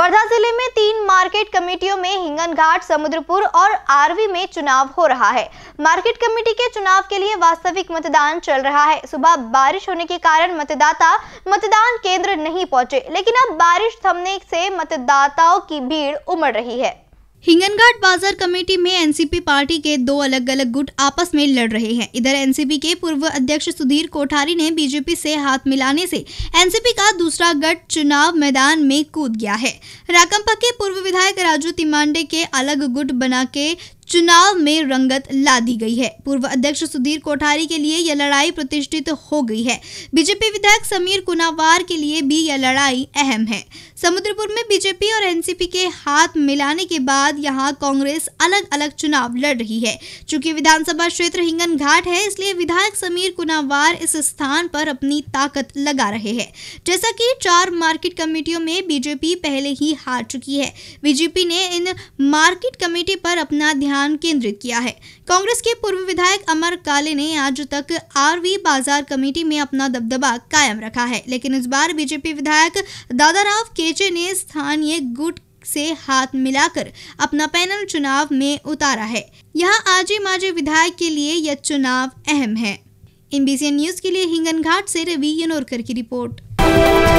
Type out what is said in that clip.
वर्धा जिले में तीन मार्केट कमेटियों में हिंगन घाट समुद्रपुर और आरवी में चुनाव हो रहा है मार्केट कमेटी के चुनाव के लिए वास्तविक मतदान चल रहा है सुबह बारिश होने के कारण मतदाता मतदान केंद्र नहीं पहुंचे लेकिन अब बारिश थमने से मतदाताओं की भीड़ उमड़ रही है हिंगनघाट बाजार कमेटी में एनसीपी पार्टी के दो अलग अलग गुट आपस में लड़ रहे हैं इधर एनसीपी के पूर्व अध्यक्ष सुधीर कोठारी ने बीजेपी से हाथ मिलाने से एनसीपी का दूसरा गट चुनाव मैदान में कूद गया है राकंपा के पूर्व विधायक राजू तिमांडे के अलग गुट बना के चुनाव में रंगत ला दी गई है पूर्व अध्यक्ष सुधीर कोठारी के लिए यह लड़ाई प्रतिष्ठित हो गई है बीजेपी विधायक समीर कुनावार के लिए भी यह लड़ाई अहम है समुद्रपुर में बीजेपी और एनसीपी के हाथ मिलाने के बाद यहाँ कांग्रेस अलग अलग चुनाव लड़ रही है चूंकि विधानसभा क्षेत्र हिंगन घाट है इसलिए विधायक समीर कुनावार इस स्थान पर अपनी ताकत लगा रहे हैं जैसा कि चार मार्केट कमेटियों में बीजेपी पहले ही हार चुकी है बीजेपी ने इन मार्केट कमेटी पर अपना ध्यान ध्यान केंद्रित किया है कांग्रेस के पूर्व विधायक अमर काले ने आज तक आरवी बाजार कमेटी में अपना दबदबा कायम रखा है लेकिन इस बार बीजेपी विधायक दादाराव केचे ने स्थानीय गुट से हाथ मिलाकर अपना पैनल चुनाव में उतारा है यहाँ आजे माजे विधायक के लिए यह चुनाव अहम है इन न्यूज के लिए हिंगन घाट से रवि यनोरकर की रिपोर्ट